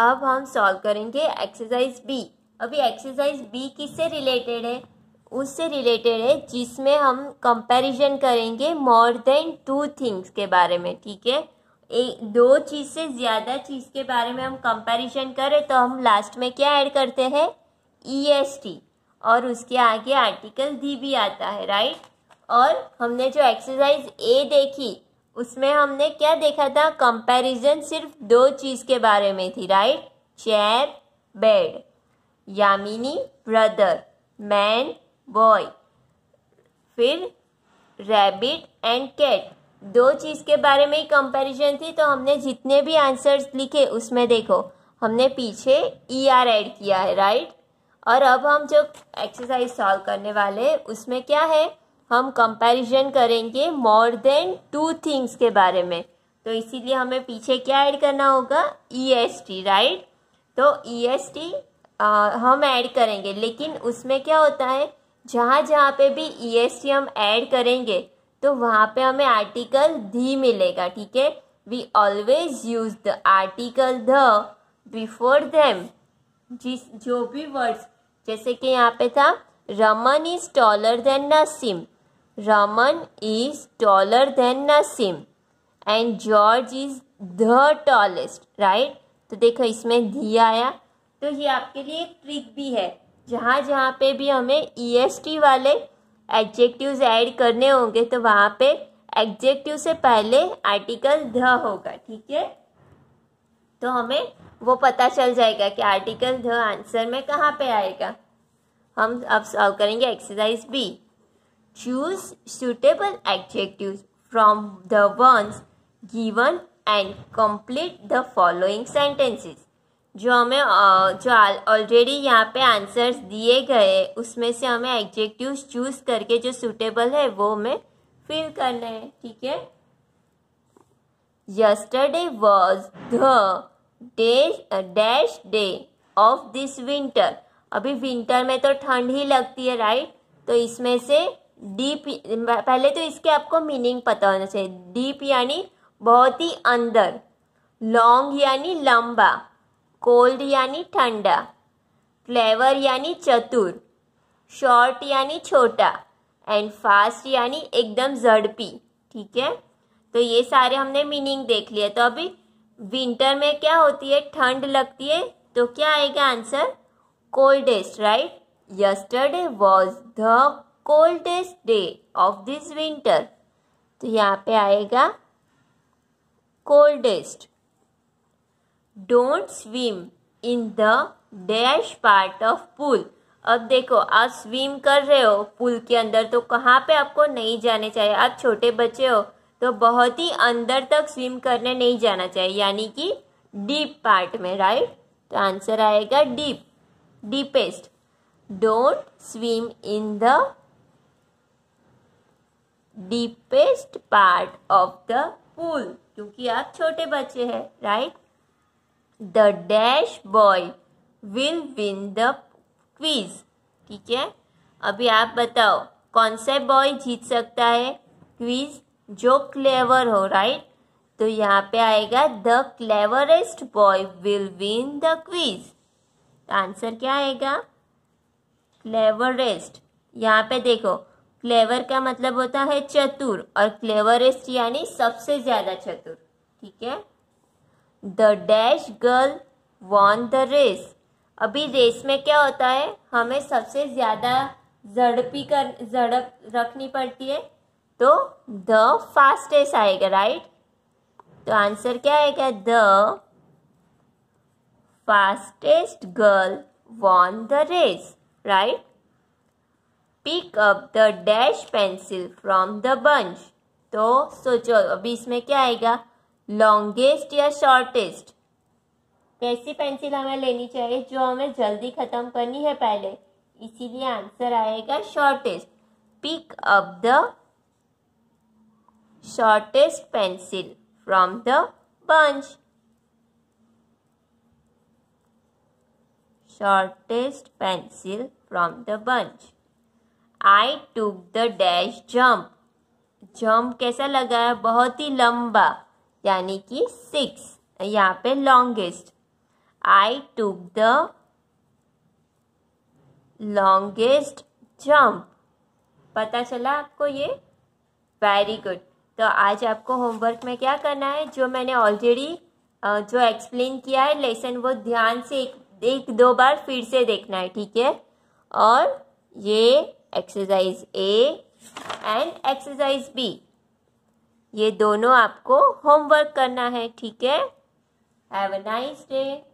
अब हम सॉल्व करेंगे एक्सरसाइज बी अभी एक्सरसाइज बी किससे रिलेटेड है उससे रिलेटेड है जिसमें हम कंपैरिजन करेंगे मोर देन टू थिंग्स के बारे में ठीक है एक दो चीज़ से ज़्यादा चीज़ के बारे में हम कंपैरिजन करें तो हम लास्ट में क्या ऐड करते हैं ई एस टी और उसके आगे आर्टिकल डी भी आता है राइट और हमने जो एक्सरसाइज ए देखी उसमें हमने क्या देखा था कंपैरिजन सिर्फ दो चीज़ के बारे में थी right chair bed Yamini brother man boy फिर रैबिट एंड कैट दो चीज़ के बारे में ही कंपैरिजन थी तो हमने जितने भी आंसर्स लिखे उसमें देखो हमने पीछे ई आर एड किया है राइट और अब हम जो एक्सरसाइज सॉल्व करने वाले हैं उसमें क्या है हम कंपैरिजन करेंगे मोर देन टू थिंग्स के बारे में तो इसीलिए हमें पीछे क्या ऐड करना होगा ई एस टी राइट तो ई एस टी हम ऐड करेंगे लेकिन उसमें क्या होता है जहाँ जहाँ पे भी ई एस टी हम ऐड करेंगे तो वहाँ पे हमें आर्टिकल धी मिलेगा ठीक है we always use the article the before them जिस जो भी वर्ड्स जैसे कि यहाँ पे था Raman is taller than Naseem Raman is taller than Nasim and George is the tallest, right? तो देखो इसमें धी आया तो ये आपके लिए एक ट्रिक भी है जहाँ जहाँ पे भी हमें ई एस टी वाले एडजेक्टिव्स ऐड करने होंगे तो वहाँ पे एडजेक्टिव से पहले आर्टिकल ध होगा ठीक है तो हमें वो पता चल जाएगा कि आर्टिकल ध आंसर में कहाँ पे आएगा हम अब सॉल्व करेंगे exercise B Choose suitable adjectives from the ones given and complete the following sentences. जो हमें जो ऑलरेडी यहाँ पे आंसर्स दिए गए उसमें से हमें एग्जेक्टिव्स चूज करके जो सुटेबल है वो हमें फिल करना है ठीक है yesterday was the dash day of this winter अभी विंटर में तो ठंड ही लगती है राइट तो इसमें से डीप पहले तो इसके आपको मीनिंग पता होना चाहिए डीप यानी बहुत ही अंदर लॉन्ग यानी लंबा कोल्ड यानी ठंडा क्लेवर यानी चतुर शॉर्ट यानी छोटा एंड फास्ट यानी एकदम जड़पी ठीक है तो ये सारे हमने मीनिंग देख लिया तो अभी विंटर में क्या होती है ठंड लगती है तो क्या आएगा answer coldest right yesterday was the coldest day of this winter तो यहाँ पे आएगा coldest don't swim in the dash part of pool अब देखो आप स्विम कर रहे हो पूल के अंदर तो कहाँ पे आपको नहीं जाने चाहिए आप छोटे बच्चे हो तो बहुत ही अंदर तक स्विम करने नहीं जाना चाहिए यानी कि डीप पार्ट में राइट तो आंसर आएगा deep deepest don't swim in the deepest part of the pool क्योंकि आप छोटे बच्चे हैं right the dash boy will win the quiz ठीक है अभी आप बताओ कौन सा बॉय जीत सकता है क्वीज जो क्लेवर हो राइट तो यहाँ पे आएगा the cleverest boy will win the quiz answer क्या आएगा क्लेवरेस्ट यहाँ पे देखो क्लेवर का मतलब होता है चतुर और क्लेवरेस्ट यानी सबसे ज्यादा चतुर ठीक है the dash girl won the race अभी रेस में क्या होता है हमें सबसे ज्यादा झड़पी कर झड़प रखनी पड़ती है तो द फास्टेस्ट आएगा राइट तो आंसर क्या आएगा the fastest girl won the race right pick up the dash pencil from the bunch तो सोचो अभी इसमें क्या आएगा लॉन्गेस्ट या शॉर्टेस्ट कैसी पेंसिल हमें लेनी चाहिए जो हमें जल्दी ख़त्म करनी है पहले इसीलिए आंसर आएगा shortest pick up the shortest pencil from the bunch shortest pencil from the bunch. I took the dash jump jump कैसा लगा है बहुत ही लंबा यानी कि सिक्स यहाँ पे longest I took the longest jump पता चला आपको ये वेरी गुड तो आज आपको होमवर्क में क्या करना है जो मैंने ऑलरेडी जो एक्सप्लेन किया है लेसन वो ध्यान से एक, एक दो बार फिर से देखना है ठीक है और ये exercise A and exercise B ये दोनों आपको होमवर्क करना है ठीक है हैव अ नाइस डे